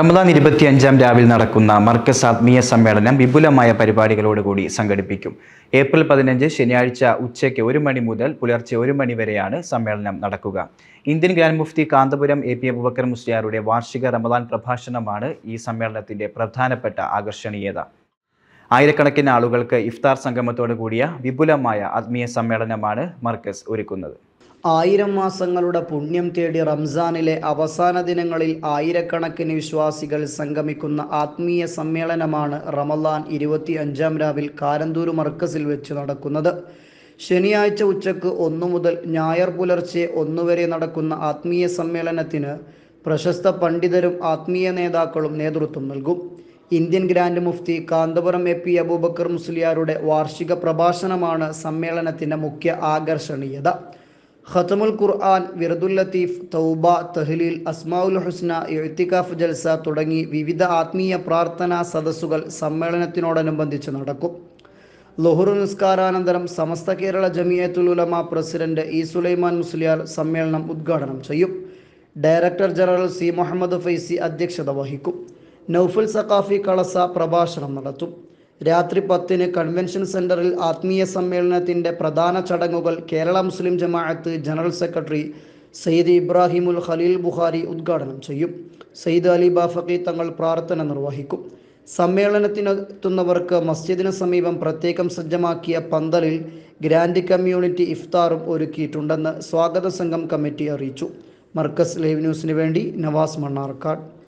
റമദാൻ അഞ്ചാം രാവിൽ നടക്കുന്ന മർക്കസ് ആത്മീയ സമ്മേളനം വിപുലമായ പരിപാടികളോടുകൂടി സംഘടിപ്പിക്കും ഏപ്രിൽ പതിനഞ്ച് ശനിയാഴ്ച ഉച്ചയ്ക്ക് ഒരു മണി മുതൽ പുലർച്ചെ ഒരു മണി വരെയാണ് സമ്മേളനം നടക്കുക ഇന്ത്യൻ ഗ്രാൻഡ് മുഫ്തി കാന്തപുരം എ പി അബുബക്കർ മുസ്ലിയാറുടെ വാർഷിക റമദാൻ പ്രഭാഷണമാണ് ഈ സമ്മേളനത്തിന്റെ പ്രധാനപ്പെട്ട ആകർഷണീയത ആയിരക്കണക്കിന് ആളുകൾക്ക് ഇഫ്താർ സംഗമത്തോടു കൂടിയ വിപുലമായ ആത്മീയ സമ്മേളനമാണ് മർക്കസ് ഒരുക്കുന്നത് ആയിരം മാസങ്ങളുടെ പുണ്യം തേടി റംസാനിലെ അവസാന ദിനങ്ങളിൽ ആയിരക്കണക്കിന് വിശ്വാസികൾ സംഗമിക്കുന്ന ആത്മീയ സമ്മേളനമാണ് റമളാൻ ഇരുപത്തി അഞ്ചാം രാവിൽ കാരന്തൂർ മർക്കസിൽ വെച്ച് നടക്കുന്നത് ശനിയാഴ്ച ഉച്ചക്ക് ഒന്നു മുതൽ ഞായർ പുലർച്ചെ ഒന്നു വരെ നടക്കുന്ന ആത്മീയ സമ്മേളനത്തിന് പ്രശസ്ത പണ്ഡിതരും ആത്മീയ നേതാക്കളും നേതൃത്വം നൽകും ഇന്ത്യൻ ഗ്രാൻഡ് മുഫ്തി കാന്തപുരം എ പി അബൂബക്കർ മുസ്ലിയാരുടെ വാർഷിക പ്രഭാഷണമാണ് സമ്മേളനത്തിൻ്റെ മുഖ്യ ആകർഷണീയത ഖത്തമുൽ ഖുർആൻ വിറദുൽ ലത്തീഫ് തൗബ തഹ്ലീൽ അസ്മാഉൽ ഹുസ്ന ഇഅ്തികാഫ് ജൽസ തുടങ്ങി വിവിധ ആത്മീയ പ്രാർത്ഥനാ സദസ്സുകൾ സമ്മേളനത്തിനോടനുബന്ധിച്ച് നടക്കും ലഹുറു നിസ്കാരാനന്തരം സമസ്ത കേരള ജമിയത്തുൽ ഉലമ പ്രസിഡന്റ് ഇ സുലൈമാൻ മുസ്ലിയാർ സമ്മേളനം ഉദ്ഘാടനം ചെയ്യും director general C Muhammad Faizy അധ്യക്ഷത വഹിക്കും നൌഫൽ സഖാഫി കളസ പ്രഭാഷണം നടത്തും രാത്രി പത്തിന് കൺവെൻഷൻ സെന്ററിൽ ആത്മീയ സമ്മേളനത്തിന്റെ പ്രധാന ചടങ്ങുകൾ കേരള മുസ്ലിം ജമാഅത്ത് ജനറൽ സെക്രട്ടറി സയ്യിദ് ഇബ്രാഹിമുൽ ഖലീൽ ബുഖാരി ഉദ്ഘാടനം ചെയ്യും സയ്യിദ് അലി ബാഫക്കി തങ്ങൾ പ്രാർത്ഥന നിർവഹിക്കും സമ്മേളനത്തിനെത്തുന്നവർക്ക് മസ്ജിദിന് സമീപം പ്രത്യേകം സജ്ജമാക്കിയ പന്തലിൽ ഗ്രാൻഡ് കമ്മ്യൂണിറ്റി ഇഫ്താറും ഒരുക്കിയിട്ടുണ്ടെന്ന് സ്വാഗത സംഘം കമ്മിറ്റി അറിയിച്ചു മർക്കസ് ലൈവ് ന്യൂസിന് വേണ്ടി നവാസ് മണ്ണാർക്കാട്